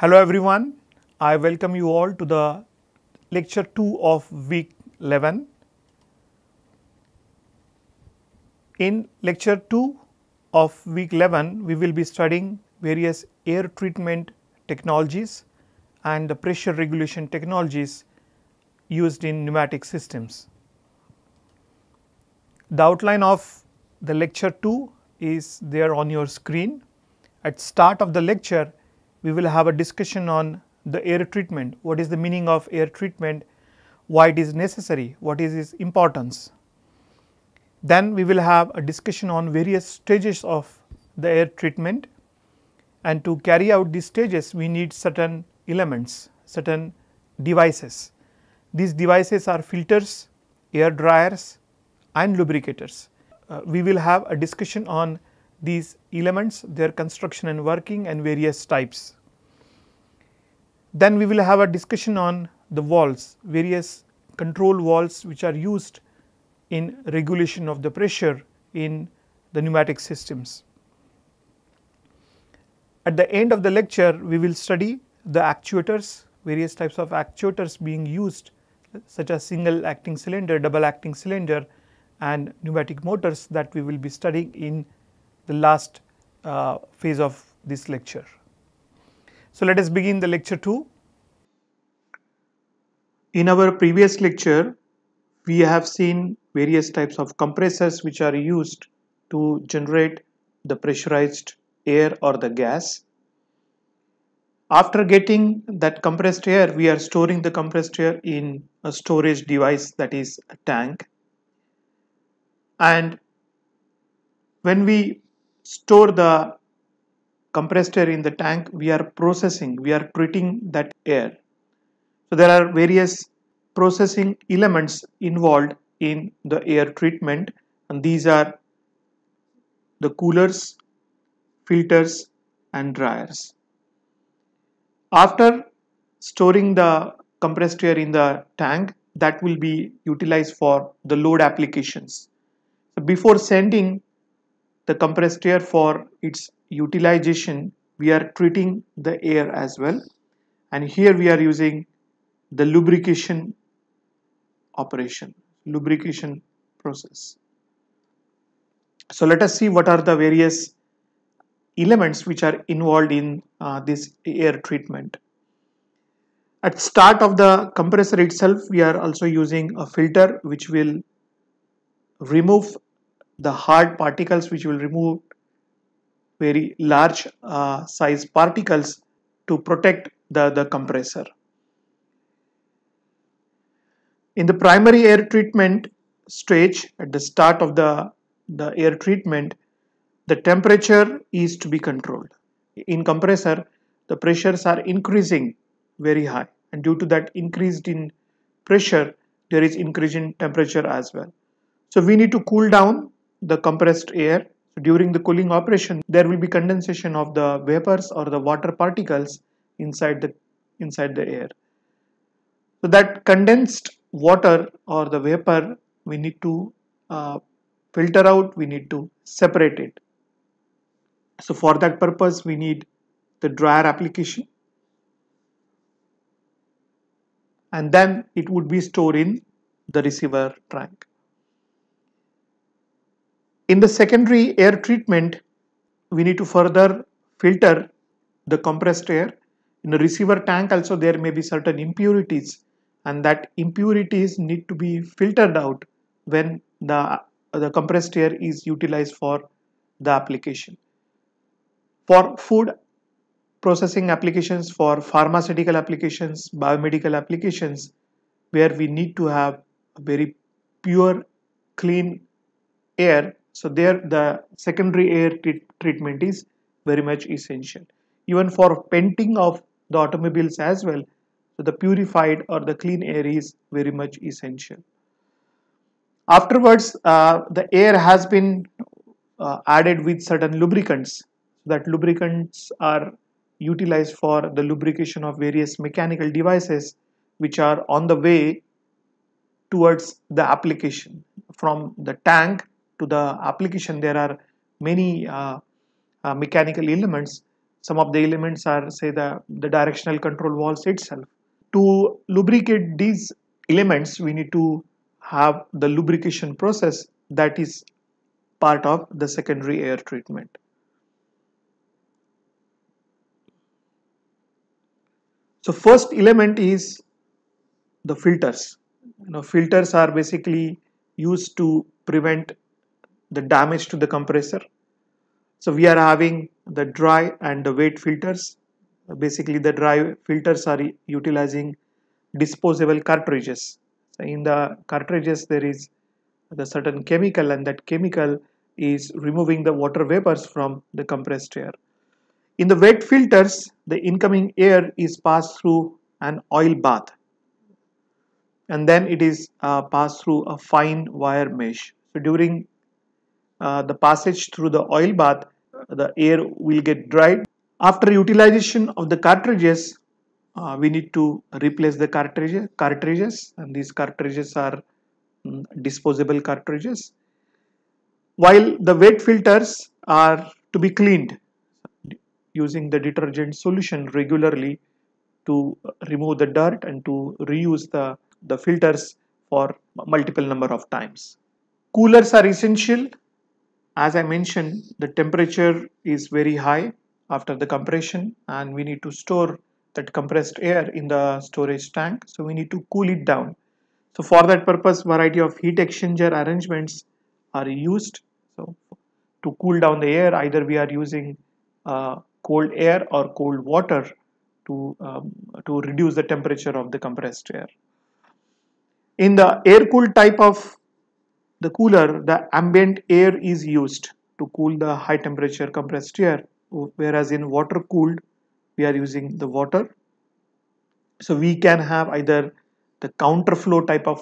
Hello everyone, I welcome you all to the lecture 2 of week 11. In lecture 2 of week 11, we will be studying various air treatment technologies and the pressure regulation technologies used in pneumatic systems. The outline of the lecture 2 is there on your screen. At start of the lecture, we will have a discussion on the air treatment, what is the meaning of air treatment, why it is necessary, what is its importance. Then we will have a discussion on various stages of the air treatment and to carry out these stages we need certain elements, certain devices. These devices are filters, air dryers and lubricators. Uh, we will have a discussion on these elements, their construction and working and various types. Then we will have a discussion on the walls, various control walls which are used in regulation of the pressure in the pneumatic systems. At the end of the lecture, we will study the actuators, various types of actuators being used such as single acting cylinder, double acting cylinder and pneumatic motors that we will be studying in the last uh, phase of this lecture. So, let us begin the lecture 2. In our previous lecture, we have seen various types of compressors which are used to generate the pressurized air or the gas. After getting that compressed air, we are storing the compressed air in a storage device that is a tank. And when we store the compressed air in the tank we are processing we are treating that air so there are various processing elements involved in the air treatment and these are the coolers filters and dryers after storing the compressed air in the tank that will be utilized for the load applications before sending the compressed air for its utilization we are treating the air as well and here we are using the lubrication operation lubrication process so let us see what are the various elements which are involved in uh, this air treatment at start of the compressor itself we are also using a filter which will remove the hard particles which will remove very large uh, size particles to protect the, the compressor. In the primary air treatment stage at the start of the, the air treatment the temperature is to be controlled. In compressor the pressures are increasing very high and due to that increased in pressure there is increase in temperature as well. So we need to cool down the compressed air. During the cooling operation, there will be condensation of the vapors or the water particles inside the inside the air. So that condensed water or the vapor we need to uh, filter out, we need to separate it. So for that purpose we need the dryer application and then it would be stored in the receiver tank. In the secondary air treatment, we need to further filter the compressed air. In the receiver tank also there may be certain impurities and that impurities need to be filtered out when the, the compressed air is utilized for the application. For food processing applications, for pharmaceutical applications, biomedical applications, where we need to have very pure, clean air so there the secondary air treatment is very much essential. Even for painting of the automobiles as well, so the purified or the clean air is very much essential. Afterwards, uh, the air has been uh, added with certain lubricants. That lubricants are utilized for the lubrication of various mechanical devices which are on the way towards the application from the tank to the application there are many uh, uh, mechanical elements some of the elements are say the, the directional control walls itself to lubricate these elements we need to have the lubrication process that is part of the secondary air treatment so first element is the filters you know filters are basically used to prevent the damage to the compressor. So we are having the dry and the wet filters. Basically the dry filters are utilizing disposable cartridges. So in the cartridges there is the certain chemical and that chemical is removing the water vapors from the compressed air. In the wet filters, the incoming air is passed through an oil bath and then it is uh, passed through a fine wire mesh. So during uh, the passage through the oil bath, the air will get dried. After utilization of the cartridges, uh, we need to replace the cartridges, cartridges and these cartridges are mm, disposable cartridges. While the wet filters are to be cleaned using the detergent solution regularly to remove the dirt and to reuse the, the filters for multiple number of times. Coolers are essential as I mentioned, the temperature is very high after the compression and we need to store that compressed air in the storage tank. So we need to cool it down. So for that purpose, variety of heat exchanger arrangements are used. So to cool down the air, either we are using uh, cold air or cold water to, um, to reduce the temperature of the compressed air. In the air cooled type of the cooler the ambient air is used to cool the high temperature compressed air whereas in water cooled we are using the water so we can have either the counter flow type of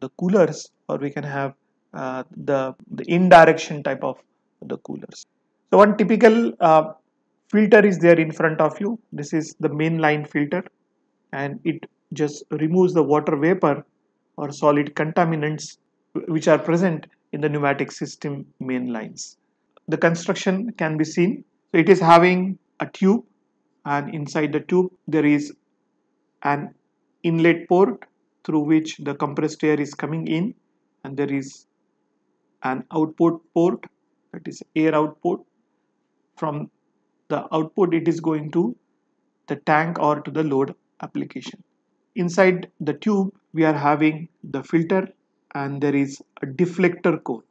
the coolers or we can have uh, the, the indirection type of the coolers so one typical uh, filter is there in front of you this is the main line filter and it just removes the water vapor or solid contaminants which are present in the pneumatic system main lines. The construction can be seen. It is having a tube and inside the tube there is an inlet port through which the compressed air is coming in and there is an output port that is air output from the output it is going to the tank or to the load application inside the tube we are having the filter and there is a deflector cone.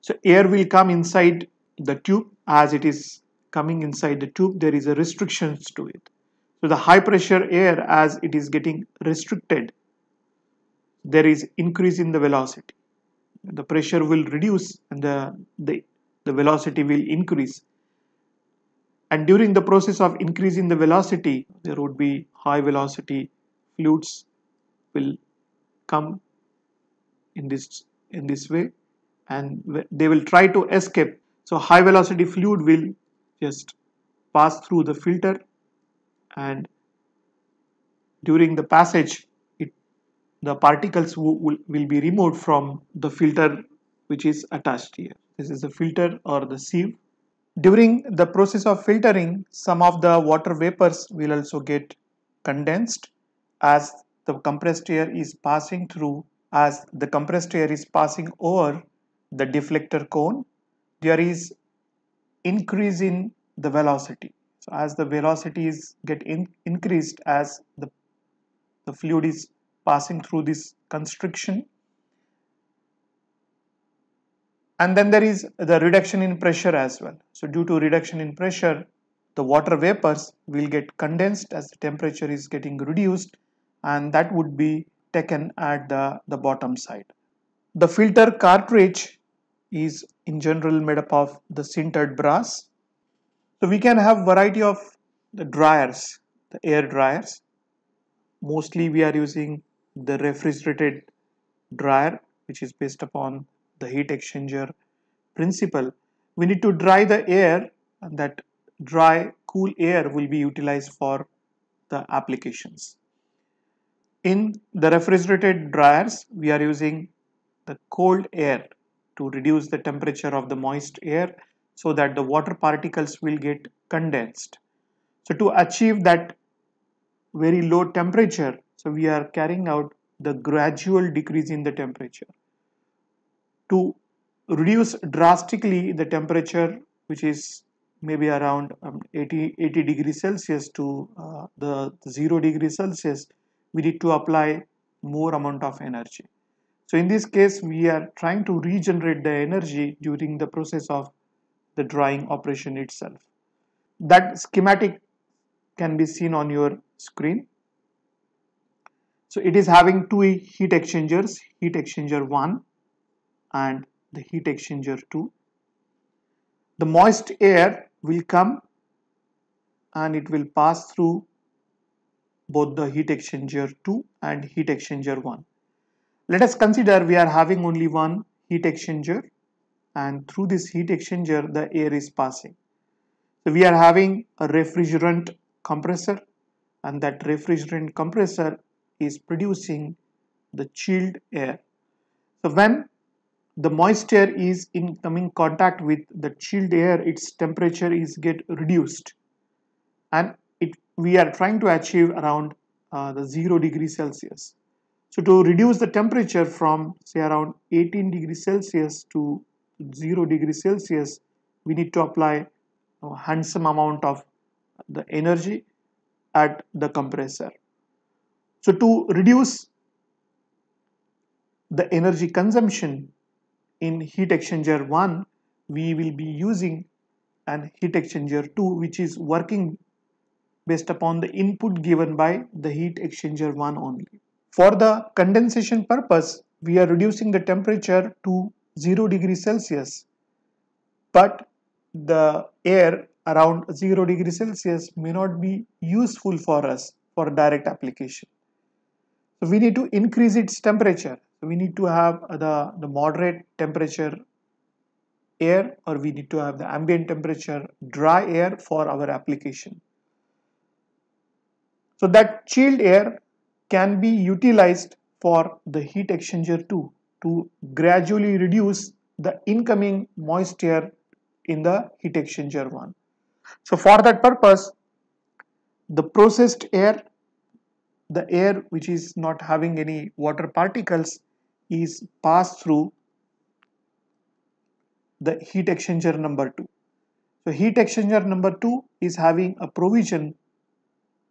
So air will come inside the tube as it is coming inside the tube there is a restrictions to it. So the high pressure air as it is getting restricted there is increase in the velocity. The pressure will reduce and the, the, the velocity will increase and during the process of increasing the velocity there would be high velocity flutes will come in this in this way and they will try to escape so high velocity fluid will just pass through the filter and during the passage it the particles will, will be removed from the filter which is attached here this is the filter or the sieve during the process of filtering some of the water vapors will also get condensed as the compressed air is passing through as the compressed air is passing over the deflector cone there is increase in the velocity so as the velocities get in, increased as the the fluid is passing through this constriction and then there is the reduction in pressure as well so due to reduction in pressure the water vapors will get condensed as the temperature is getting reduced and that would be taken at the, the bottom side. The filter cartridge is in general made up of the sintered brass. So we can have variety of the dryers, the air dryers. Mostly we are using the refrigerated dryer which is based upon the heat exchanger principle. We need to dry the air and that dry cool air will be utilized for the applications. In the refrigerated dryers, we are using the cold air to reduce the temperature of the moist air so that the water particles will get condensed. So to achieve that very low temperature, so we are carrying out the gradual decrease in the temperature. To reduce drastically the temperature which is maybe around um, 80, 80 degrees Celsius to uh, the, the 0 degrees Celsius we need to apply more amount of energy. So in this case, we are trying to regenerate the energy during the process of the drying operation itself. That schematic can be seen on your screen. So it is having two heat exchangers, heat exchanger 1 and the heat exchanger 2. The moist air will come and it will pass through both the heat exchanger 2 and heat exchanger 1. Let us consider we are having only one heat exchanger and through this heat exchanger the air is passing. So we are having a refrigerant compressor and that refrigerant compressor is producing the chilled air. So when the moisture is in coming contact with the chilled air its temperature is get reduced and we are trying to achieve around uh, the 0 degree Celsius. So to reduce the temperature from say around 18 degree Celsius to 0 degree Celsius, we need to apply a handsome amount of the energy at the compressor. So to reduce the energy consumption in heat exchanger 1, we will be using an heat exchanger 2 which is working based upon the input given by the heat exchanger 1 only. For the condensation purpose, we are reducing the temperature to 0 degree Celsius, but the air around 0 degree Celsius may not be useful for us for direct application. So we need to increase its temperature. we need to have the, the moderate temperature air or we need to have the ambient temperature dry air for our application. So that chilled air can be utilized for the heat exchanger too to gradually reduce the incoming moist air in the heat exchanger 1. So for that purpose the processed air the air which is not having any water particles is passed through the heat exchanger number 2. So heat exchanger number 2 is having a provision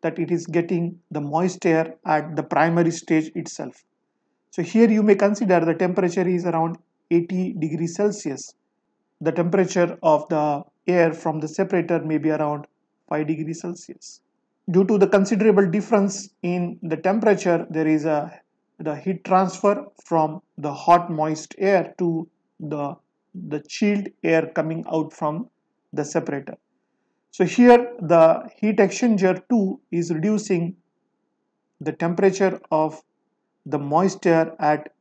that it is getting the moist air at the primary stage itself. So here you may consider the temperature is around 80 degrees Celsius. The temperature of the air from the separator may be around 5 degrees Celsius. Due to the considerable difference in the temperature, there is a the heat transfer from the hot moist air to the, the chilled air coming out from the separator. So here the heat exchanger 2 is reducing the temperature of the moisture at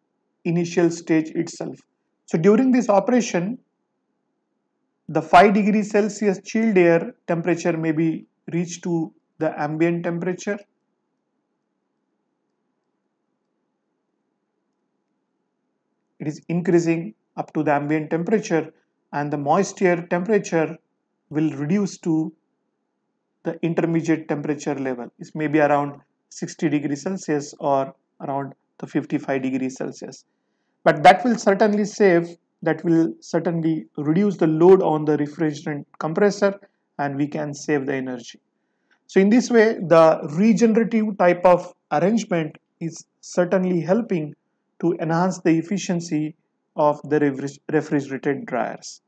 initial stage itself. So during this operation, the 5 degree Celsius chilled air temperature may be reached to the ambient temperature. It is increasing up to the ambient temperature and the moisture temperature will reduce to the intermediate temperature level. It may be around 60 degrees Celsius or around the 55 degrees Celsius. But that will certainly save, that will certainly reduce the load on the refrigerant compressor and we can save the energy. So in this way, the regenerative type of arrangement is certainly helping to enhance the efficiency of the refrigerated dryers.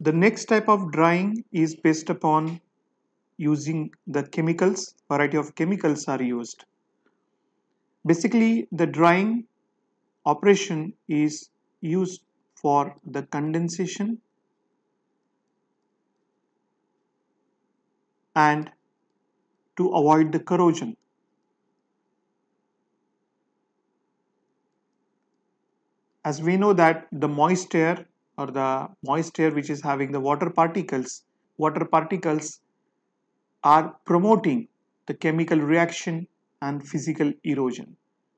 The next type of drying is based upon using the chemicals, variety of chemicals are used. Basically, the drying operation is used for the condensation and to avoid the corrosion. As we know that the moist air or the moist air which is having the water particles water particles are promoting the chemical reaction and physical erosion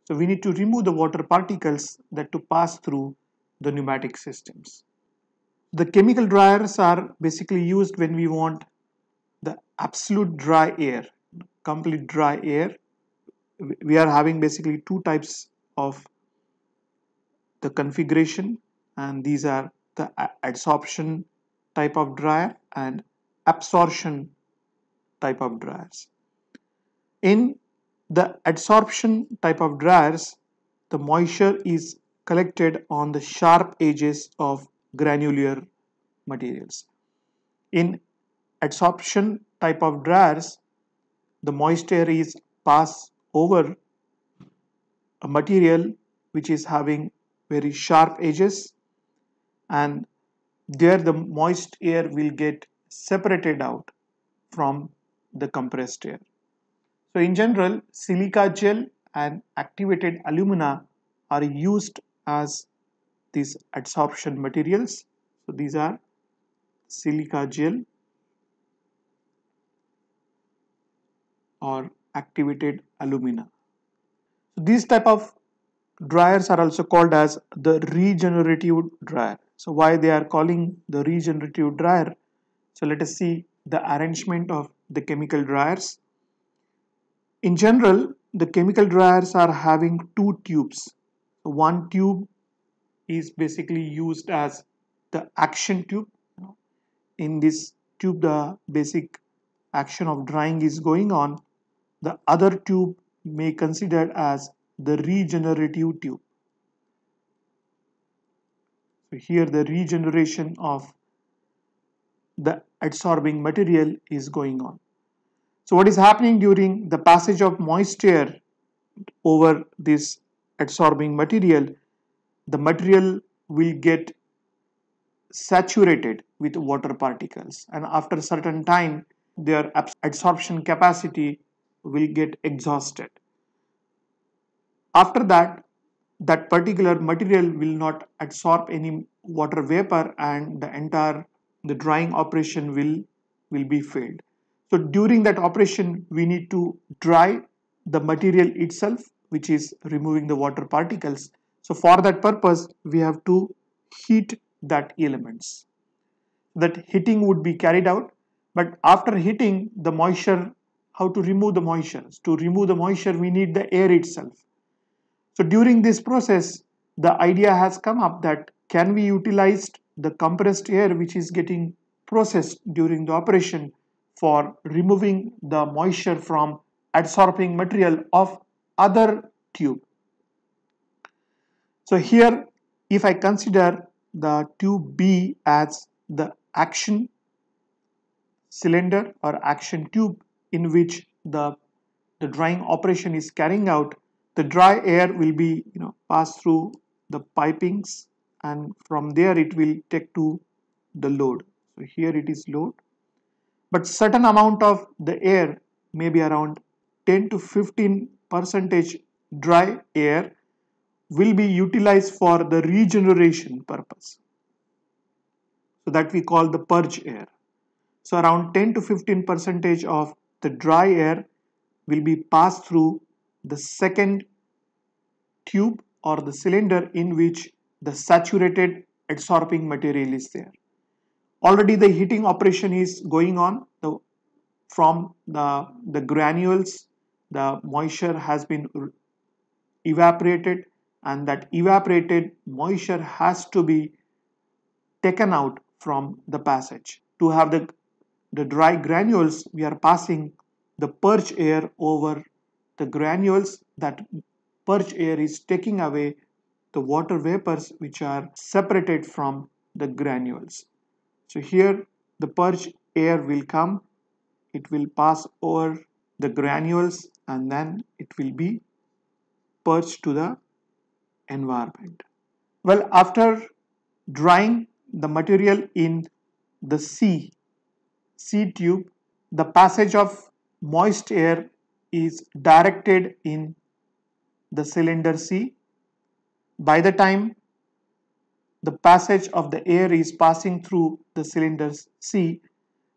so we need to remove the water particles that to pass through the pneumatic systems the chemical dryers are basically used when we want the absolute dry air complete dry air we are having basically two types of the configuration and these are the adsorption type of dryer and absorption type of dryers. In the adsorption type of dryers, the moisture is collected on the sharp edges of granular materials. In adsorption type of dryers, the moisture is passed over a material which is having very sharp edges and there the moist air will get separated out from the compressed air. So in general silica gel and activated alumina are used as these adsorption materials. So these are silica gel or activated alumina. So these type of dryers are also called as the regenerative dryer. So why they are calling the regenerative dryer? So let us see the arrangement of the chemical dryers. In general, the chemical dryers are having two tubes. One tube is basically used as the action tube. In this tube, the basic action of drying is going on. The other tube may considered as the regenerative tube. So here the regeneration of the adsorbing material is going on. So what is happening during the passage of moisture over this adsorbing material, the material will get saturated with water particles and after a certain time their adsorption capacity will get exhausted. After that that particular material will not adsorb any water vapor and the entire the drying operation will will be failed so during that operation we need to dry the material itself which is removing the water particles so for that purpose we have to heat that elements that heating would be carried out but after heating the moisture how to remove the moisture to remove the moisture we need the air itself so during this process, the idea has come up that can we utilize the compressed air which is getting processed during the operation for removing the moisture from adsorbing material of other tube. So here if I consider the tube B as the action cylinder or action tube in which the, the drying operation is carrying out the dry air will be you know passed through the pipings and from there it will take to the load so here it is load but certain amount of the air maybe around 10 to 15 percentage dry air will be utilized for the regeneration purpose so that we call the purge air so around 10 to 15 percentage of the dry air will be passed through the second tube or the cylinder in which the saturated adsorbing material is there. Already the heating operation is going on the, from the, the granules, the moisture has been evaporated and that evaporated moisture has to be taken out from the passage. To have the, the dry granules, we are passing the purge air over the granules that purge air is taking away the water vapors which are separated from the granules. So here the purge air will come, it will pass over the granules and then it will be purged to the environment. Well, after drying the material in the sea, sea tube, the passage of moist air is directed in the cylinder C. By the time the passage of the air is passing through the cylinder C,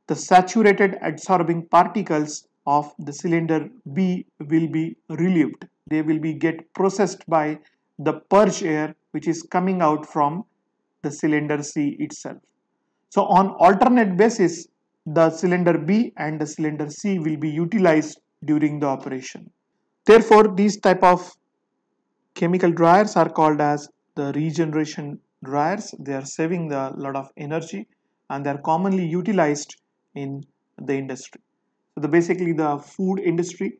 the saturated adsorbing particles of the cylinder B will be relieved. They will be get processed by the purge air which is coming out from the cylinder C itself. So on alternate basis, the cylinder B and the cylinder C will be utilized during the operation. Therefore, these type of chemical dryers are called as the regeneration dryers. They are saving a lot of energy and they are commonly utilized in the industry. So the, basically the food industry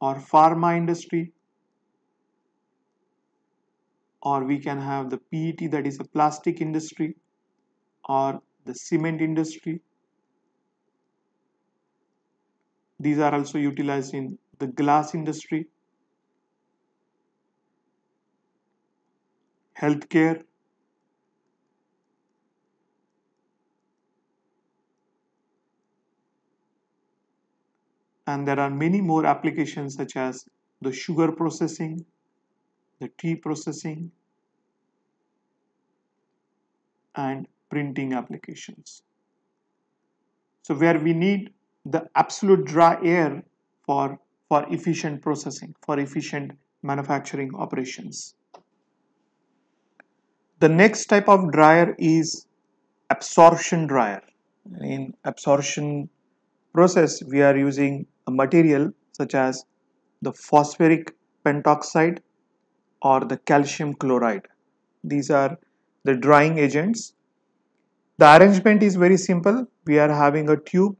or pharma industry or we can have the PET that is a plastic industry or the cement industry These are also utilized in the glass industry, healthcare, and there are many more applications such as the sugar processing, the tea processing, and printing applications. So where we need the absolute dry air for, for efficient processing, for efficient manufacturing operations. The next type of dryer is absorption dryer. In absorption process, we are using a material such as the phosphoric pentoxide or the calcium chloride. These are the drying agents. The arrangement is very simple. We are having a tube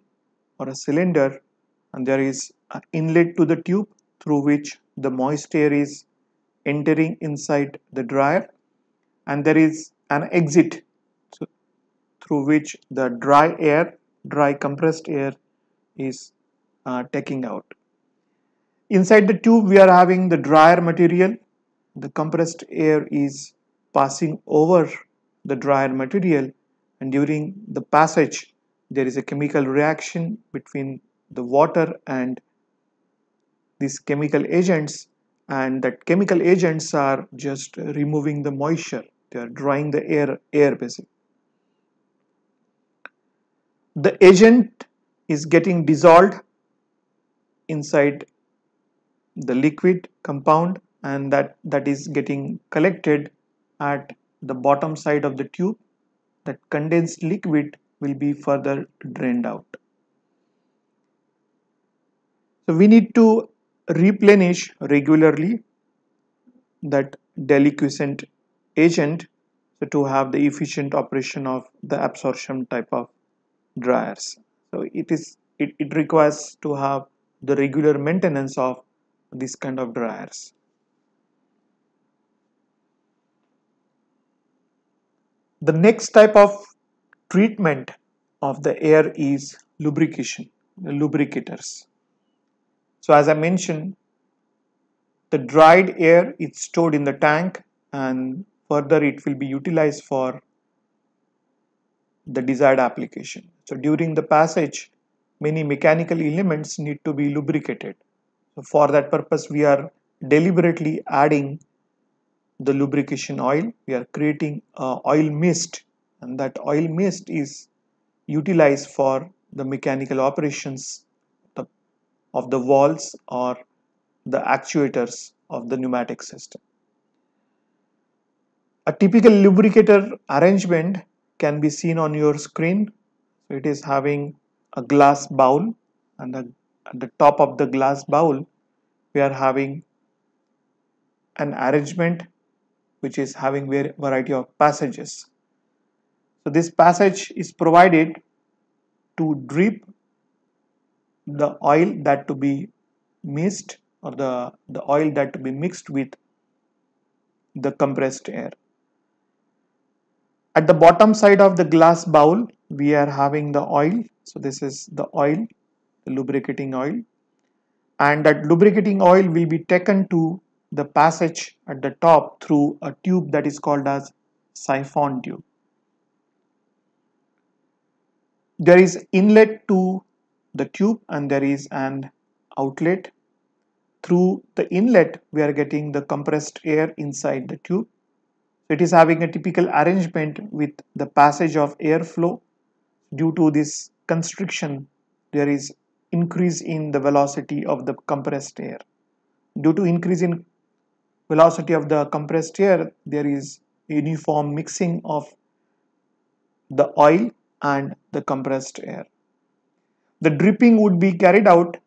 or a cylinder and there is an inlet to the tube through which the moist air is entering inside the dryer and there is an exit through which the dry air dry compressed air is uh, taking out inside the tube we are having the dryer material the compressed air is passing over the dryer material and during the passage there is a chemical reaction between the water and these chemical agents and that chemical agents are just removing the moisture they are drying the air air basically the agent is getting dissolved inside the liquid compound and that that is getting collected at the bottom side of the tube that condensed liquid will be further drained out. So we need to replenish regularly that deliquescent agent to have the efficient operation of the absorption type of dryers. So it is it, it requires to have the regular maintenance of this kind of dryers. The next type of treatment of the air is lubrication, lubricators. So as I mentioned, the dried air is stored in the tank and further it will be utilized for the desired application. So during the passage, many mechanical elements need to be lubricated. So for that purpose, we are deliberately adding the lubrication oil. We are creating a oil mist and that oil mist is utilized for the mechanical operations of the valves or the actuators of the pneumatic system. A typical lubricator arrangement can be seen on your screen. It is having a glass bowl and the, at the top of the glass bowl we are having an arrangement which is having variety of passages so this passage is provided to drip the oil that to be mixed or the, the oil that to be mixed with the compressed air. At the bottom side of the glass bowl we are having the oil. So this is the oil, the lubricating oil and that lubricating oil will be taken to the passage at the top through a tube that is called as siphon tube. there is inlet to the tube and there is an outlet through the inlet we are getting the compressed air inside the tube it is having a typical arrangement with the passage of airflow due to this constriction there is increase in the velocity of the compressed air due to increase in velocity of the compressed air there is uniform mixing of the oil and the compressed air. The dripping would be carried out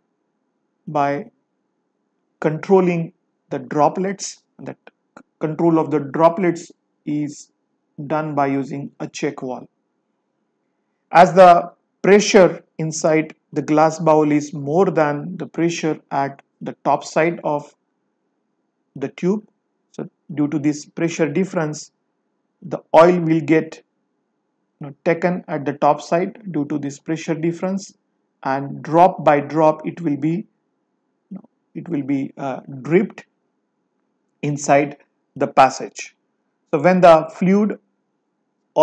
by controlling the droplets. That control of the droplets is done by using a check valve. As the pressure inside the glass bowl is more than the pressure at the top side of the tube, so due to this pressure difference, the oil will get know, taken at the top side due to this pressure difference and drop by drop it will be it will be uh, dripped inside the passage so when the fluid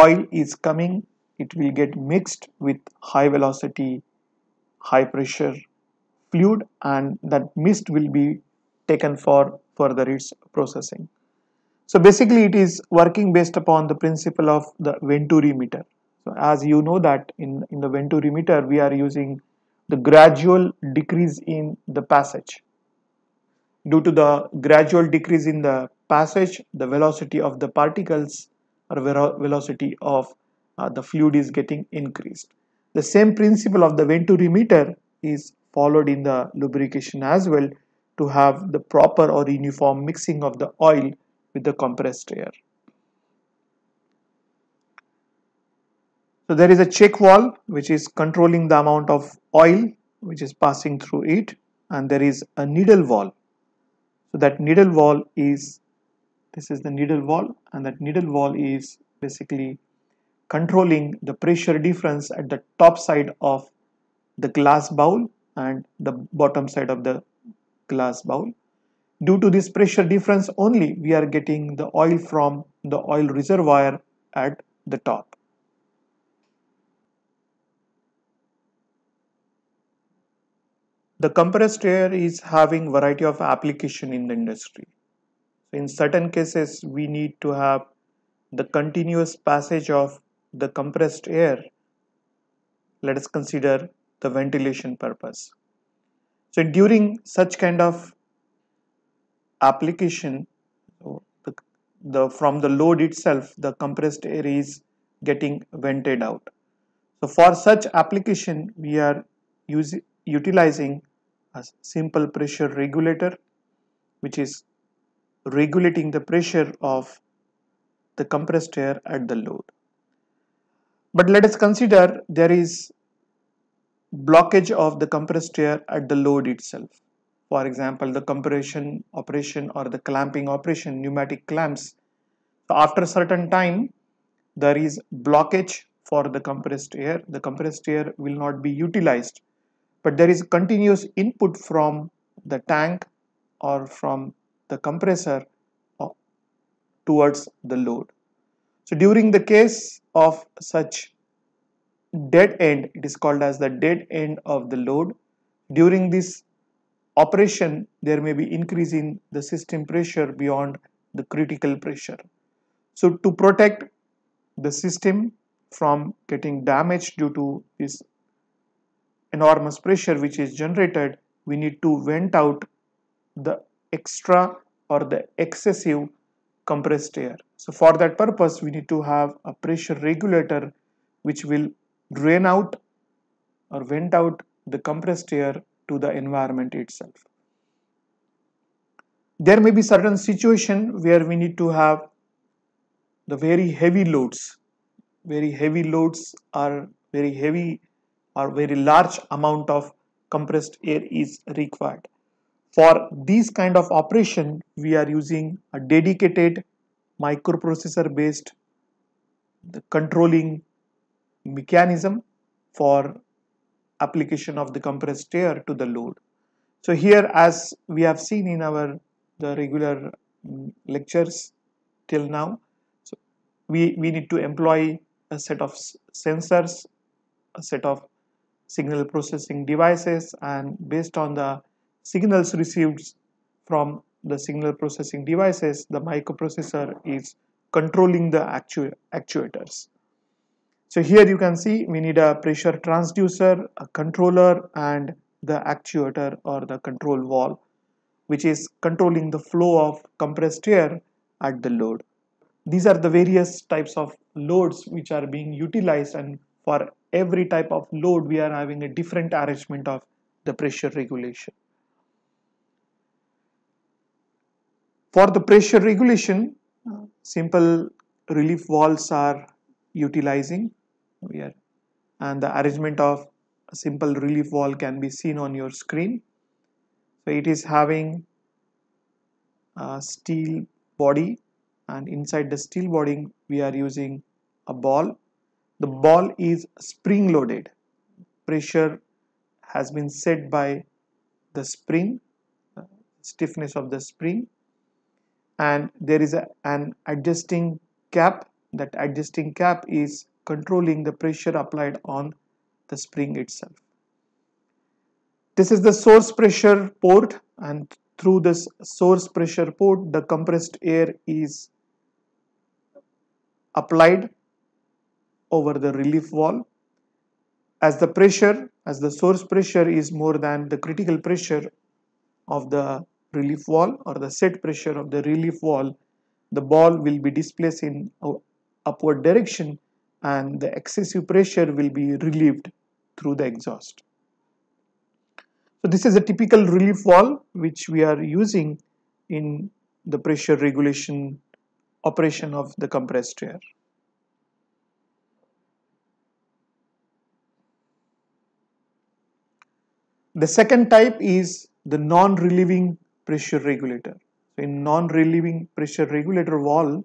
oil is coming it will get mixed with high velocity high pressure fluid and that mist will be taken for further its processing so basically it is working based upon the principle of the Venturi meter. So as you know that in, in the Venturi meter we are using the gradual decrease in the passage. Due to the gradual decrease in the passage the velocity of the particles or velocity of uh, the fluid is getting increased. The same principle of the Venturi meter is followed in the lubrication as well to have the proper or uniform mixing of the oil with the compressed air. So there is a check valve which is controlling the amount of oil which is passing through it and there is a needle valve. So that needle valve is, this is the needle valve and that needle valve is basically controlling the pressure difference at the top side of the glass bowl and the bottom side of the glass bowl. Due to this pressure difference only, we are getting the oil from the oil reservoir at the top. The compressed air is having variety of application in the industry. In certain cases, we need to have the continuous passage of the compressed air. Let us consider the ventilation purpose. So during such kind of application the, the from the load itself the compressed air is getting vented out so for such application we are using utilizing a simple pressure regulator which is regulating the pressure of the compressed air at the load but let us consider there is blockage of the compressed air at the load itself for example the compression operation or the clamping operation pneumatic clamps so after a certain time there is blockage for the compressed air the compressed air will not be utilized but there is continuous input from the tank or from the compressor uh, towards the load so during the case of such dead end it is called as the dead end of the load during this operation, there may be increase in the system pressure beyond the critical pressure. So to protect the system from getting damaged due to this enormous pressure which is generated, we need to vent out the extra or the excessive compressed air. So for that purpose, we need to have a pressure regulator which will drain out or vent out the compressed air to the environment itself. There may be certain situation where we need to have the very heavy loads. Very heavy loads are very heavy or very large amount of compressed air is required. For these kind of operation, we are using a dedicated microprocessor based controlling mechanism for application of the compressed air to the load. So here as we have seen in our the regular mm, lectures till now, so we, we need to employ a set of sensors, a set of signal processing devices and based on the signals received from the signal processing devices, the microprocessor is controlling the actu actuators. So here you can see we need a pressure transducer, a controller and the actuator or the control valve which is controlling the flow of compressed air at the load. These are the various types of loads which are being utilized and for every type of load we are having a different arrangement of the pressure regulation. For the pressure regulation hmm. simple relief valves are utilizing here and the arrangement of a simple relief wall can be seen on your screen so it is having a steel body and inside the steel body we are using a ball the ball is spring loaded pressure has been set by the spring stiffness of the spring and there is a, an adjusting cap that adjusting cap is controlling the pressure applied on the spring itself. This is the source pressure port and through this source pressure port the compressed air is applied over the relief wall. As the pressure, as the source pressure is more than the critical pressure of the relief wall or the set pressure of the relief wall, the ball will be displaced in upward direction and the excessive pressure will be relieved through the exhaust. So this is a typical relief valve which we are using in the pressure regulation operation of the compressed air. The second type is the non-relieving pressure regulator. in non-relieving pressure regulator valve,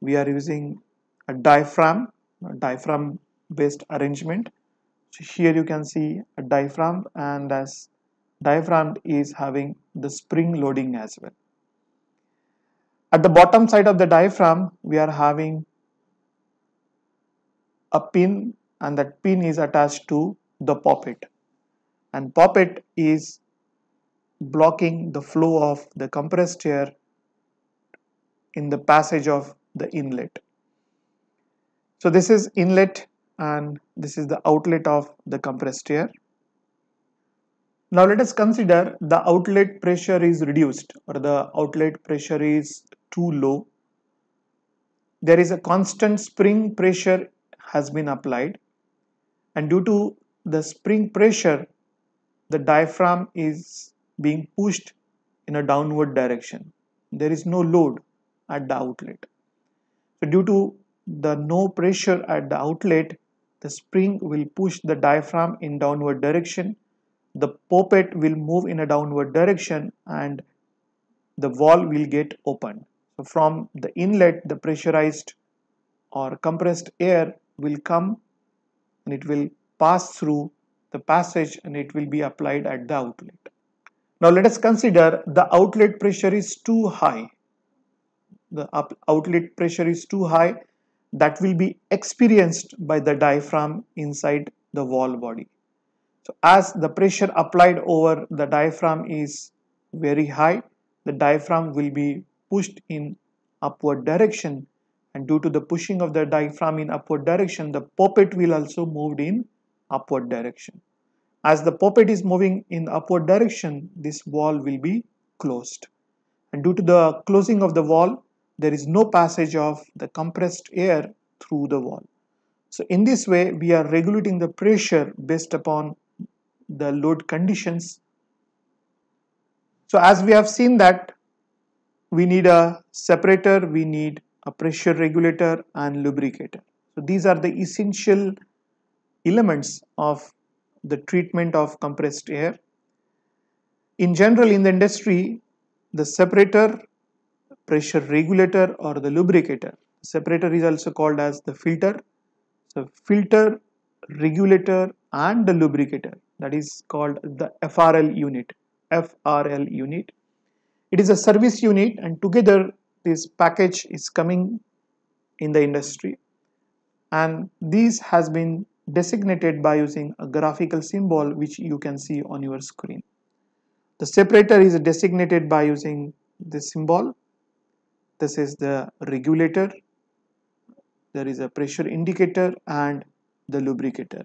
we are using a diaphragm diaphragm based arrangement so here you can see a diaphragm and as diaphragm is having the spring loading as well at the bottom side of the diaphragm we are having a pin and that pin is attached to the poppet and poppet is blocking the flow of the compressed air in the passage of the inlet so this is inlet and this is the outlet of the compressed air. Now let us consider the outlet pressure is reduced or the outlet pressure is too low. There is a constant spring pressure has been applied and due to the spring pressure the diaphragm is being pushed in a downward direction. There is no load at the outlet. So due to the no pressure at the outlet, the spring will push the diaphragm in downward direction, the poppet will move in a downward direction and the valve will get opened. So from the inlet, the pressurized or compressed air will come and it will pass through the passage and it will be applied at the outlet. Now let us consider the outlet pressure is too high. The outlet pressure is too high that will be experienced by the diaphragm inside the wall body. So as the pressure applied over the diaphragm is very high, the diaphragm will be pushed in upward direction and due to the pushing of the diaphragm in upward direction, the poppet will also moved in upward direction. As the poppet is moving in upward direction, this wall will be closed. And due to the closing of the wall, there is no passage of the compressed air through the wall. So in this way, we are regulating the pressure based upon the load conditions. So as we have seen that we need a separator, we need a pressure regulator and lubricator. So these are the essential elements of the treatment of compressed air. In general, in the industry, the separator pressure regulator or the lubricator. Separator is also called as the filter. So filter, regulator and the lubricator that is called the FRL unit. FRL unit. It is a service unit and together this package is coming in the industry and this has been designated by using a graphical symbol which you can see on your screen. The separator is designated by using this symbol this is the regulator there is a pressure indicator and the lubricator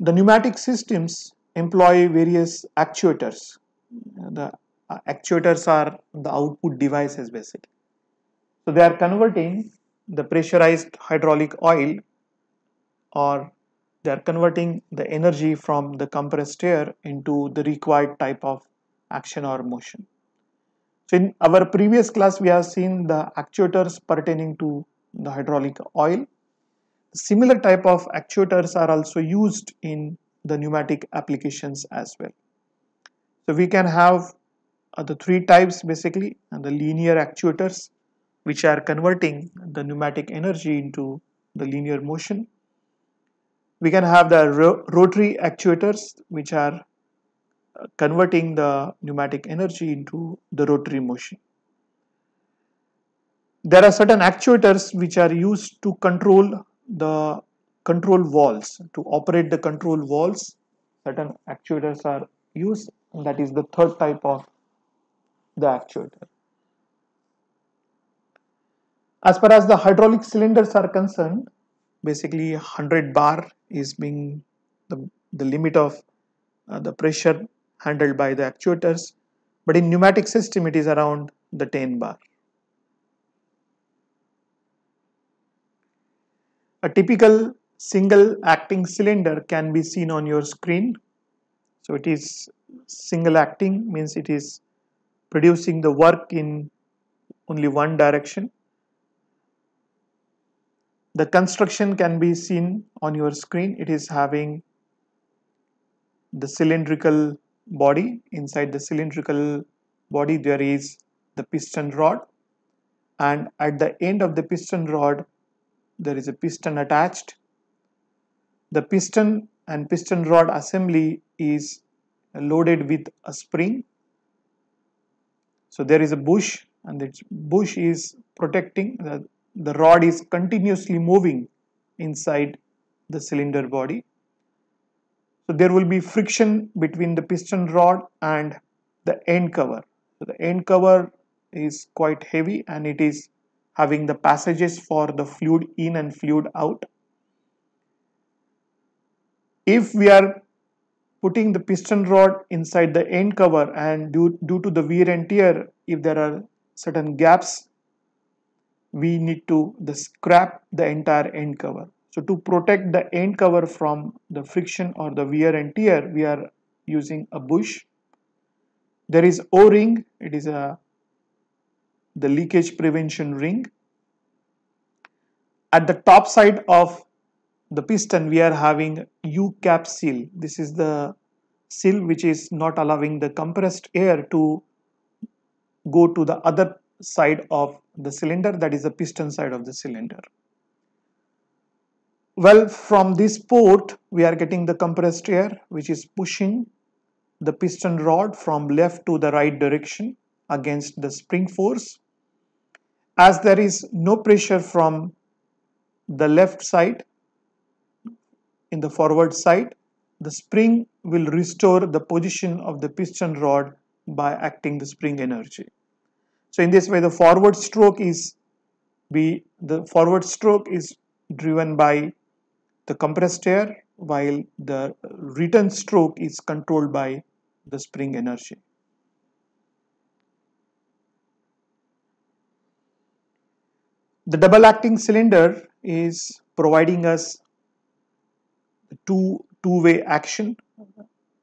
the pneumatic systems employ various actuators the uh, actuators are the output devices basically so they are converting the pressurized hydraulic oil or they are converting the energy from the compressed air into the required type of action or motion. So in our previous class we have seen the actuators pertaining to the hydraulic oil. Similar type of actuators are also used in the pneumatic applications as well. So we can have uh, the three types basically and the linear actuators which are converting the pneumatic energy into the linear motion we can have the ro rotary actuators which are uh, converting the pneumatic energy into the rotary motion. There are certain actuators which are used to control the control valves, to operate the control valves. Certain actuators are used and that is the third type of the actuator. As far as the hydraulic cylinders are concerned, basically 100 bar is being the, the limit of uh, the pressure handled by the actuators but in pneumatic system it is around the 10 bar. A typical single acting cylinder can be seen on your screen. So it is single acting means it is producing the work in only one direction the construction can be seen on your screen it is having the cylindrical body inside the cylindrical body there is the piston rod and at the end of the piston rod there is a piston attached the piston and piston rod assembly is loaded with a spring so there is a bush and the bush is protecting the the rod is continuously moving inside the cylinder body. So there will be friction between the piston rod and the end cover. So the end cover is quite heavy and it is having the passages for the fluid in and fluid out. If we are putting the piston rod inside the end cover and due, due to the wear and tear, if there are certain gaps we need to the scrap the entire end cover so to protect the end cover from the friction or the wear and tear we are using a bush there is o-ring it is a the leakage prevention ring at the top side of the piston we are having u-cap seal this is the seal which is not allowing the compressed air to go to the other side of the cylinder that is the piston side of the cylinder well from this port we are getting the compressed air which is pushing the piston rod from left to the right direction against the spring force as there is no pressure from the left side in the forward side the spring will restore the position of the piston rod by acting the spring energy so in this way, the forward stroke is be the forward stroke is driven by the compressed air while the return stroke is controlled by the spring energy. The double acting cylinder is providing us two two-way action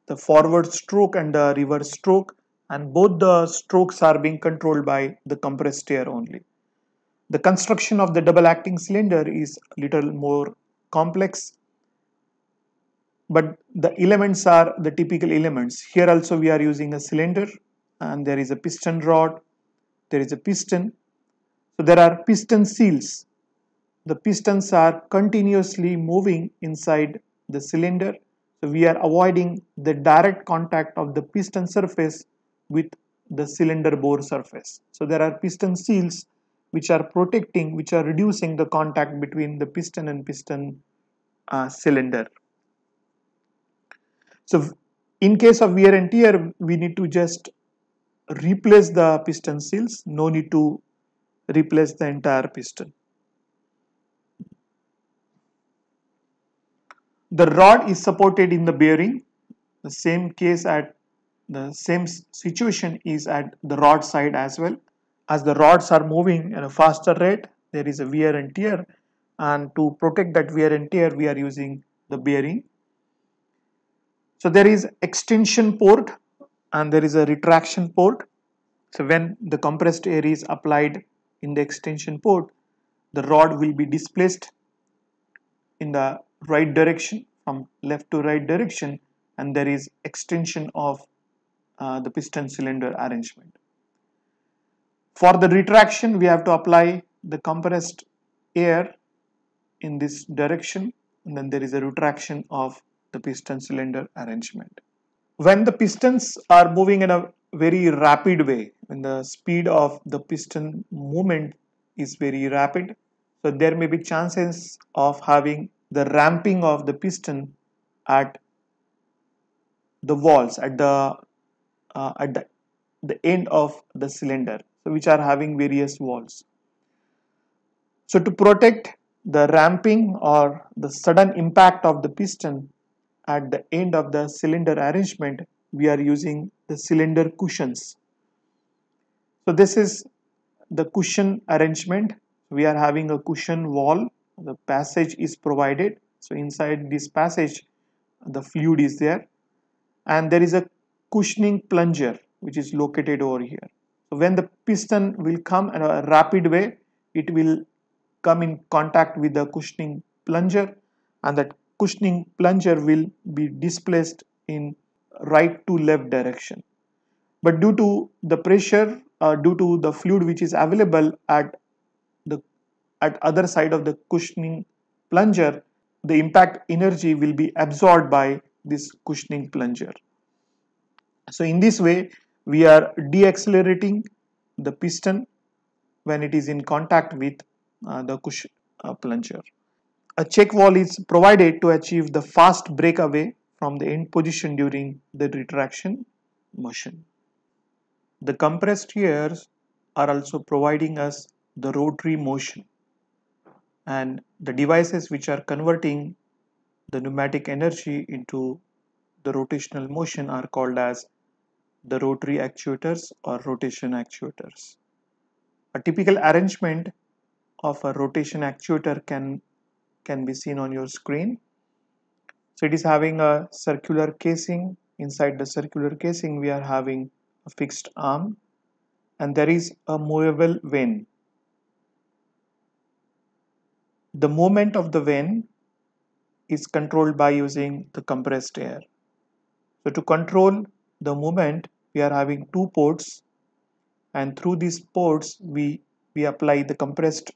the forward stroke and the reverse stroke and both the strokes are being controlled by the compressed air only. The construction of the double acting cylinder is little more complex but the elements are the typical elements. Here also we are using a cylinder and there is a piston rod, there is a piston. So there are piston seals. The pistons are continuously moving inside the cylinder. So we are avoiding the direct contact of the piston surface with the cylinder bore surface. So there are piston seals which are protecting, which are reducing the contact between the piston and piston uh, cylinder. So in case of wear and tear, we need to just replace the piston seals, no need to replace the entire piston. The rod is supported in the bearing, the same case at the same situation is at the rod side as well as the rods are moving at a faster rate there is a wear and tear and to protect that wear and tear we are using the bearing so there is extension port and there is a retraction port so when the compressed air is applied in the extension port the rod will be displaced in the right direction from left to right direction and there is extension of uh, the piston cylinder arrangement. For the retraction, we have to apply the compressed air in this direction and then there is a retraction of the piston cylinder arrangement. When the pistons are moving in a very rapid way, when the speed of the piston movement is very rapid, so there may be chances of having the ramping of the piston at the walls, at the uh, at the, the end of the cylinder so which are having various walls so to protect the ramping or the sudden impact of the piston at the end of the cylinder arrangement we are using the cylinder cushions so this is the cushion arrangement we are having a cushion wall the passage is provided so inside this passage the fluid is there and there is a cushioning plunger which is located over here. So when the piston will come in a rapid way, it will come in contact with the cushioning plunger and that cushioning plunger will be displaced in right to left direction. But due to the pressure, uh, due to the fluid which is available at the at other side of the cushioning plunger, the impact energy will be absorbed by this cushioning plunger so in this way we are deaccelerating the piston when it is in contact with uh, the cushion uh, plunger a check wall is provided to achieve the fast breakaway from the end position during the retraction motion the compressed air are also providing us the rotary motion and the devices which are converting the pneumatic energy into the rotational motion are called as the rotary actuators or rotation actuators. A typical arrangement of a rotation actuator can, can be seen on your screen. So it is having a circular casing. Inside the circular casing we are having a fixed arm and there is a movable vane. The movement of the vane is controlled by using the compressed air. So to control the movement, we are having two ports and through these ports, we, we apply the compressed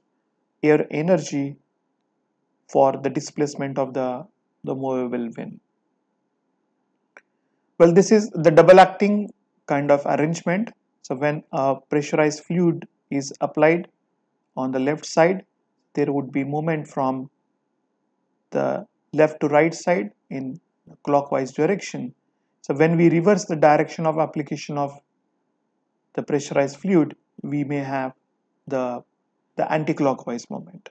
air energy for the displacement of the, the movable wind. Well, this is the double acting kind of arrangement. So when a pressurized fluid is applied on the left side, there would be movement from the left to right side in clockwise direction so when we reverse the direction of application of the pressurized fluid, we may have the, the anti-clockwise moment.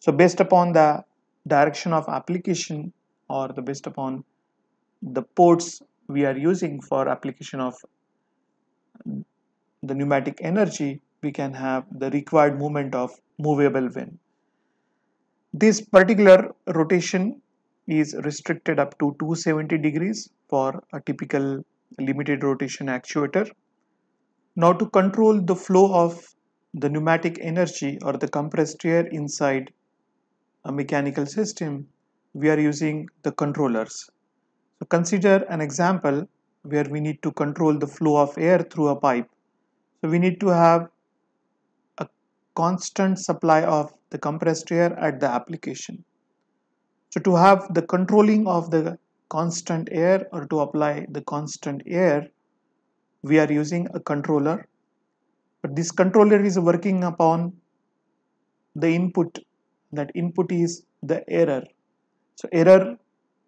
So based upon the direction of application or the based upon the ports we are using for application of the pneumatic energy, we can have the required movement of movable wind. This particular rotation is restricted up to 270 degrees for a typical limited rotation actuator. Now to control the flow of the pneumatic energy or the compressed air inside a mechanical system, we are using the controllers. So consider an example where we need to control the flow of air through a pipe. So we need to have a constant supply of the compressed air at the application. So to have the controlling of the constant air or to apply the constant air, we are using a controller. But this controller is working upon the input. That input is the error. So error,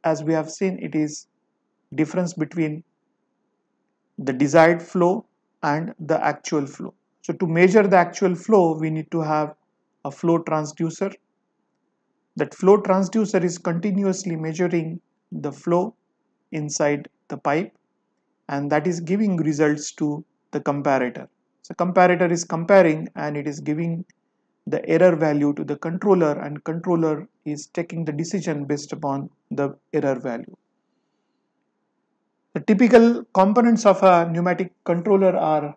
as we have seen, it is difference between the desired flow and the actual flow. So to measure the actual flow, we need to have a flow transducer that flow transducer is continuously measuring the flow inside the pipe and that is giving results to the comparator. So comparator is comparing and it is giving the error value to the controller and controller is taking the decision based upon the error value. The typical components of a pneumatic controller are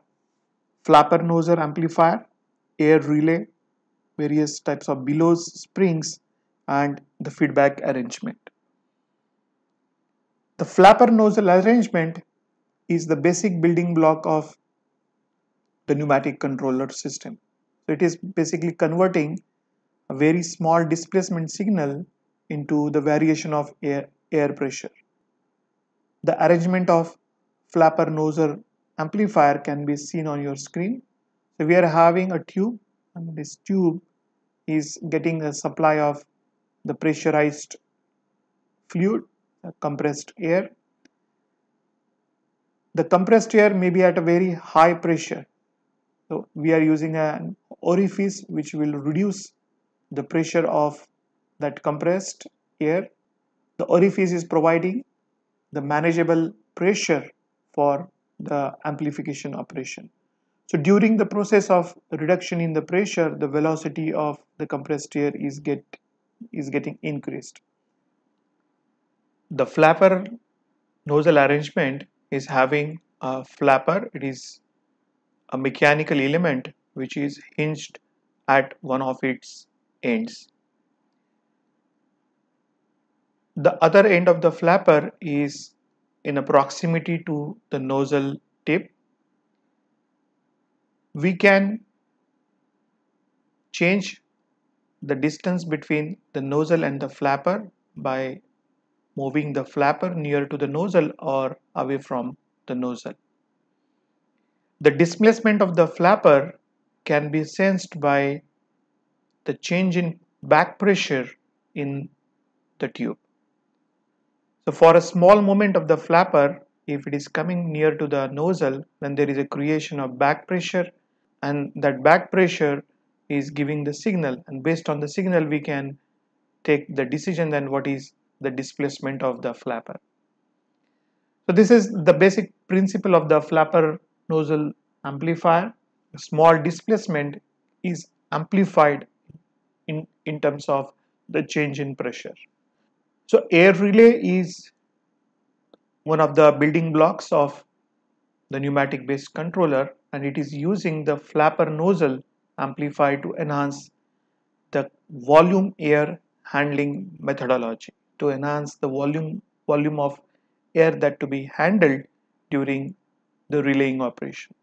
flapper nozzle amplifier, air relay, various types of bellows, springs and the feedback arrangement. The flapper nozzle arrangement is the basic building block of the pneumatic controller system. So it is basically converting a very small displacement signal into the variation of air, air pressure. The arrangement of flapper nozzle amplifier can be seen on your screen. So we are having a tube and this tube is getting a supply of the pressurized fluid, compressed air. The compressed air may be at a very high pressure. So we are using an orifice which will reduce the pressure of that compressed air. The orifice is providing the manageable pressure for the amplification operation. So during the process of reduction in the pressure, the velocity of the compressed air is get is getting increased. The flapper nozzle arrangement is having a flapper. It is a mechanical element which is hinged at one of its ends. The other end of the flapper is in a proximity to the nozzle tip. We can change the distance between the nozzle and the flapper by moving the flapper near to the nozzle or away from the nozzle. The displacement of the flapper can be sensed by the change in back pressure in the tube. So for a small movement of the flapper, if it is coming near to the nozzle, then there is a creation of back pressure and that back pressure is giving the signal and based on the signal we can take the decision then what is the displacement of the flapper. So this is the basic principle of the flapper nozzle amplifier. A small displacement is amplified in, in terms of the change in pressure. So air relay is one of the building blocks of the pneumatic based controller and it is using the flapper nozzle amplify to enhance the volume air handling methodology to enhance the volume volume of air that to be handled during the relaying operation.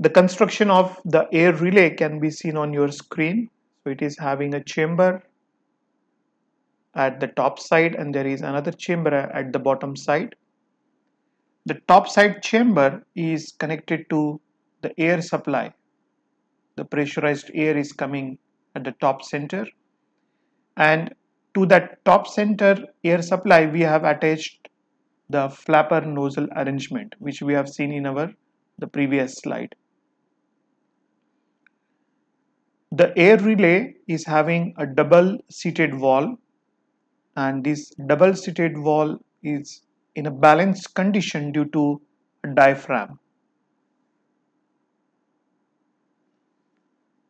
The construction of the air relay can be seen on your screen. So it is having a chamber at the top side and there is another chamber at the bottom side. The top side chamber is connected to the air supply the pressurized air is coming at the top center and to that top center air supply we have attached the flapper nozzle arrangement which we have seen in our the previous slide the air relay is having a double seated wall and this double seated wall is in a balanced condition due to a diaphragm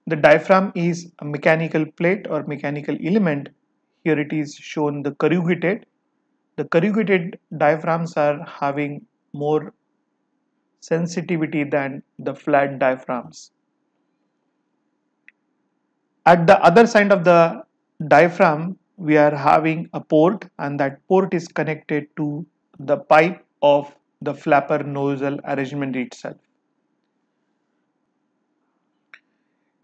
the diaphragm is a mechanical plate or mechanical element here it is shown the corrugated the corrugated diaphragms are having more sensitivity than the flat diaphragms at the other side of the diaphragm we are having a port and that port is connected to the pipe of the flapper nozzle arrangement itself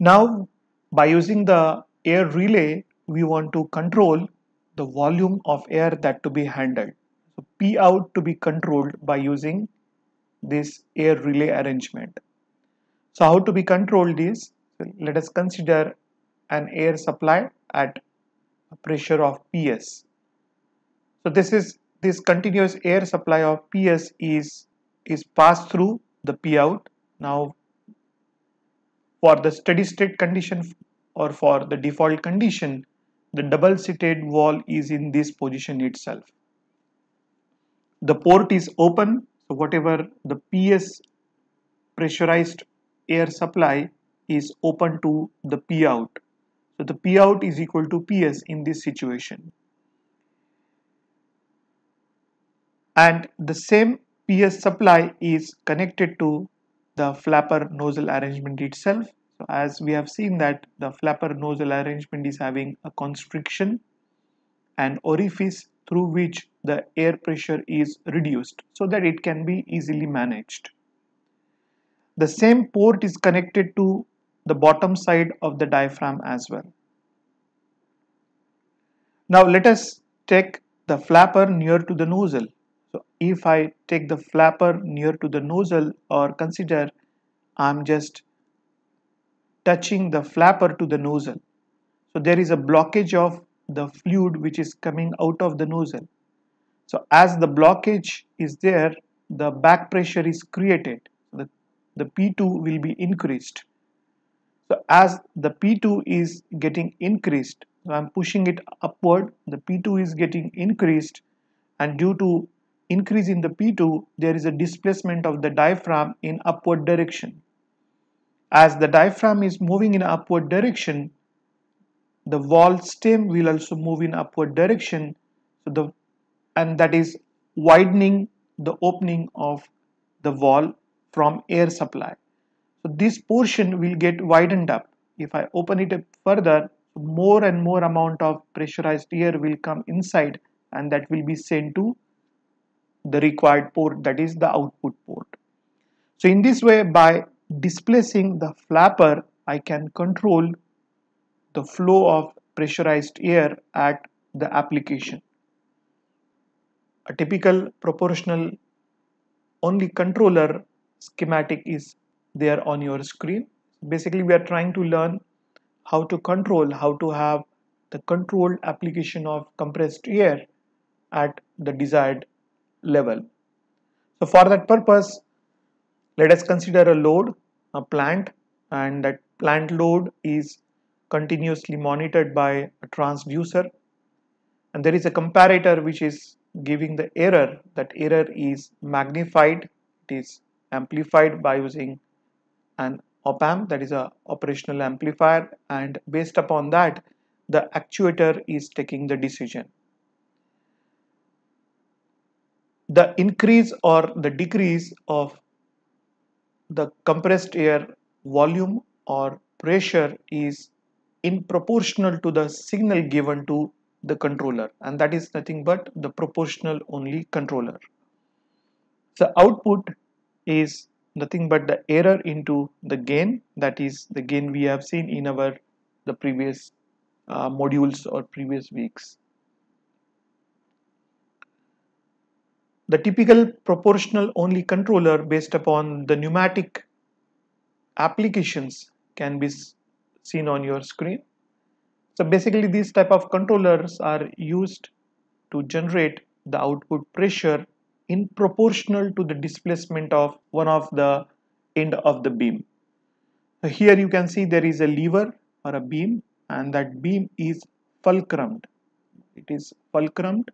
Now by using the air relay, we want to control the volume of air that to be handled. So P out to be controlled by using this air relay arrangement. So how to be controlled is, let us consider an air supply at a pressure of PS. So this is this continuous air supply of PS is is passed through the P out. Now for the steady state condition or for the default condition, the double seated wall is in this position itself. The port is open, so whatever the PS pressurized air supply is open to the P out. So the P out is equal to PS in this situation. And the same PS supply is connected to the flapper nozzle arrangement itself. So as we have seen that the flapper nozzle arrangement is having a constriction and orifice through which the air pressure is reduced so that it can be easily managed. The same port is connected to the bottom side of the diaphragm as well. Now let us take the flapper near to the nozzle if I take the flapper near to the nozzle or consider I'm just touching the flapper to the nozzle so there is a blockage of the fluid which is coming out of the nozzle so as the blockage is there the back pressure is created the, the P2 will be increased so as the P2 is getting increased so I'm pushing it upward the P2 is getting increased and due to increase in the P2, there is a displacement of the diaphragm in upward direction. As the diaphragm is moving in upward direction, the wall stem will also move in upward direction. So the and that is widening the opening of the wall from air supply. So this portion will get widened up. If I open it up further, more and more amount of pressurized air will come inside and that will be sent to the required port that is the output port. So in this way by displacing the flapper I can control the flow of pressurized air at the application. A typical proportional only controller schematic is there on your screen. Basically we are trying to learn how to control, how to have the controlled application of compressed air at the desired level. So for that purpose, let us consider a load, a plant, and that plant load is continuously monitored by a transducer. And there is a comparator which is giving the error. That error is magnified, it is amplified by using an op amp that is a operational amplifier and based upon that the actuator is taking the decision the increase or the decrease of the compressed air volume or pressure is in proportional to the signal given to the controller and that is nothing but the proportional only controller. The output is nothing but the error into the gain that is the gain we have seen in our the previous uh, modules or previous weeks. the typical proportional only controller based upon the pneumatic applications can be seen on your screen. So basically these type of controllers are used to generate the output pressure in proportional to the displacement of one of the end of the beam. So here you can see there is a lever or a beam and that beam is fulcrumed. It is fulcrumed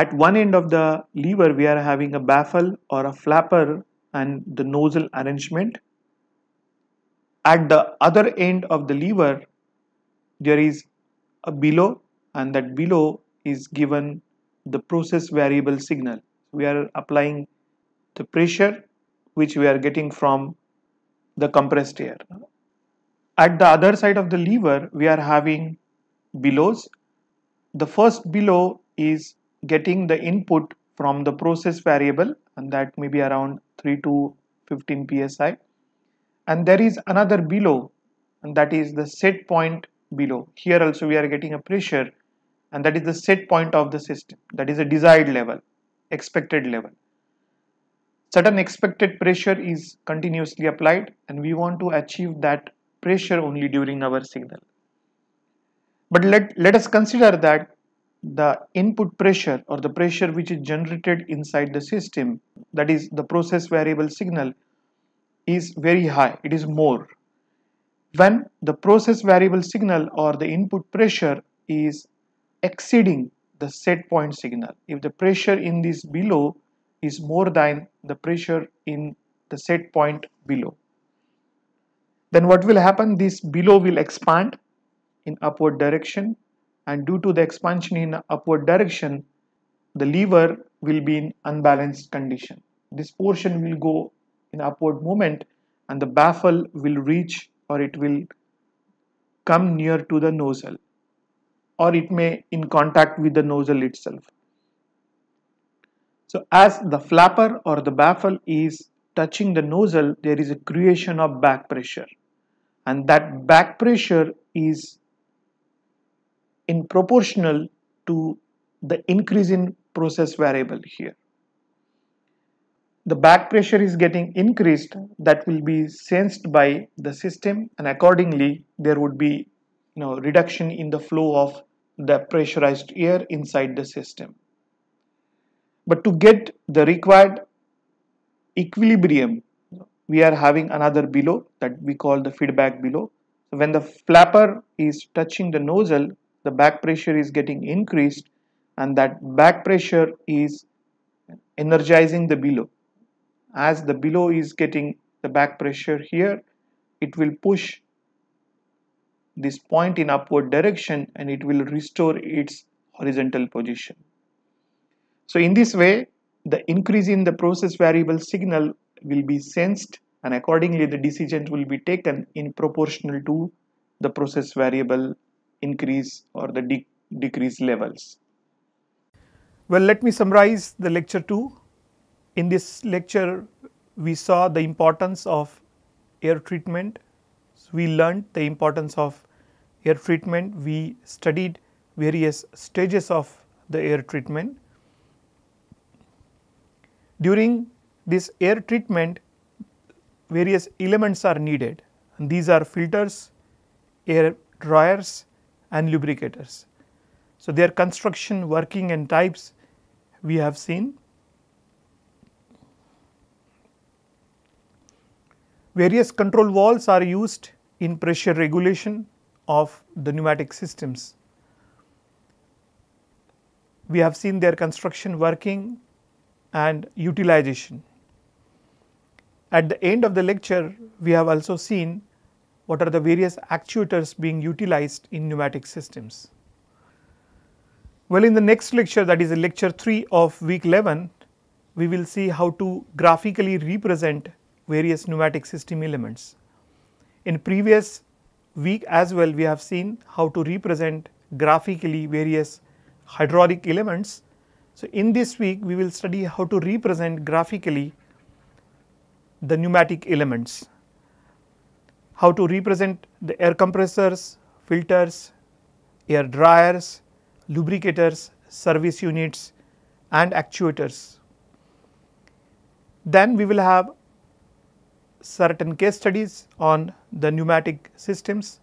at one end of the lever we are having a baffle or a flapper and the nozzle arrangement. At the other end of the lever there is a below and that below is given the process variable signal. We are applying the pressure which we are getting from the compressed air. At the other side of the lever we are having bellows. The first below is getting the input from the process variable and that may be around 3 to 15 psi and there is another below and that is the set point below here also we are getting a pressure and that is the set point of the system that is a desired level expected level certain expected pressure is continuously applied and we want to achieve that pressure only during our signal but let let us consider that the input pressure or the pressure which is generated inside the system that is the process variable signal is very high it is more when the process variable signal or the input pressure is exceeding the set point signal if the pressure in this below is more than the pressure in the set point below then what will happen this below will expand in upward direction and due to the expansion in upward direction the lever will be in unbalanced condition this portion will go in upward movement and the baffle will reach or it will come near to the nozzle or it may in contact with the nozzle itself. So as the flapper or the baffle is touching the nozzle there is a creation of back pressure and that back pressure is in proportional to the increase in process variable here. The back pressure is getting increased that will be sensed by the system and accordingly there would be you know, reduction in the flow of the pressurized air inside the system. But to get the required equilibrium we are having another below that we call the feedback below. when the flapper is touching the nozzle the back pressure is getting increased and that back pressure is energizing the below as the below is getting the back pressure here it will push this point in upward direction and it will restore its horizontal position so in this way the increase in the process variable signal will be sensed and accordingly the decision will be taken in proportional to the process variable increase or the de decrease levels. Well, let me summarize the lecture 2. In this lecture, we saw the importance of air treatment. So, we learned the importance of air treatment. We studied various stages of the air treatment. During this air treatment, various elements are needed. And these are filters, air dryers, and lubricators. So, their construction, working and types we have seen. Various control valves are used in pressure regulation of the pneumatic systems. We have seen their construction, working and utilization. At the end of the lecture, we have also seen what are the various actuators being utilized in pneumatic systems. Well, in the next lecture that is lecture 3 of week 11, we will see how to graphically represent various pneumatic system elements. In previous week as well, we have seen how to represent graphically various hydraulic elements. So, in this week, we will study how to represent graphically the pneumatic elements how to represent the air compressors, filters, air dryers, lubricators, service units and actuators. Then we will have certain case studies on the pneumatic systems.